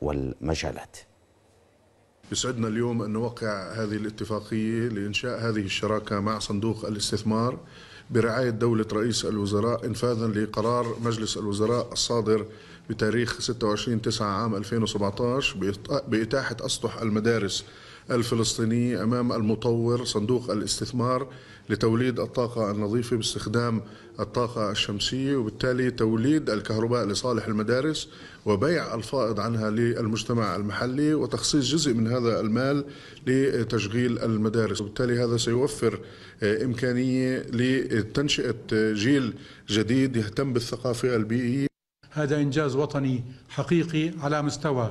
والمجالات يسعدنا اليوم أن نوقع هذه الاتفاقية لإنشاء هذه الشراكة مع صندوق الاستثمار برعاية دولة رئيس الوزراء إنفاذا لقرار مجلس الوزراء الصادر بتاريخ 26 9 عام 2017 بإتاحة أسطح المدارس الفلسطيني امام المطور صندوق الاستثمار لتوليد الطاقه النظيفه باستخدام الطاقه الشمسيه وبالتالي توليد الكهرباء لصالح المدارس وبيع الفائض عنها للمجتمع المحلي وتخصيص جزء من هذا المال لتشغيل المدارس وبالتالي هذا سيوفر امكانيه لتنشئه جيل جديد يهتم بالثقافه البيئيه هذا انجاز وطني حقيقي على مستوى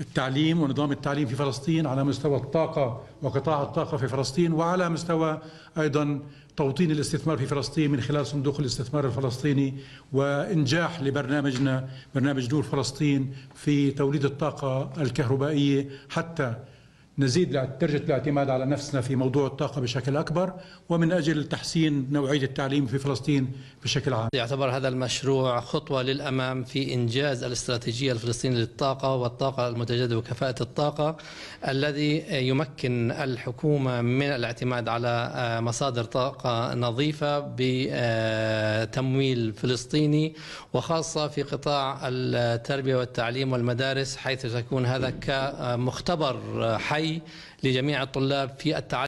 التعليم ونظام التعليم في فلسطين على مستوى الطاقة وقطاع الطاقة في فلسطين وعلى مستوى أيضا توطين الاستثمار في فلسطين من خلال صندوق الاستثمار الفلسطيني وإنجاح لبرنامجنا برنامج نور فلسطين في توليد الطاقة الكهربائية حتى نزيد درجة الاعتماد على نفسنا في موضوع الطاقة بشكل أكبر ومن أجل تحسين نوعية التعليم في فلسطين بشكل عام يعتبر هذا المشروع خطوة للأمام في إنجاز الاستراتيجية الفلسطينية للطاقة والطاقة المتجددة وكفاءة الطاقة الذي يمكن الحكومة من الاعتماد على آه، مصادر طاقة نظيفة بتمويل فلسطيني وخاصة في قطاع التربية والتعليم والمدارس حيث تكون هذا كمختبر آه، حي لجميع الطلاب في التعلم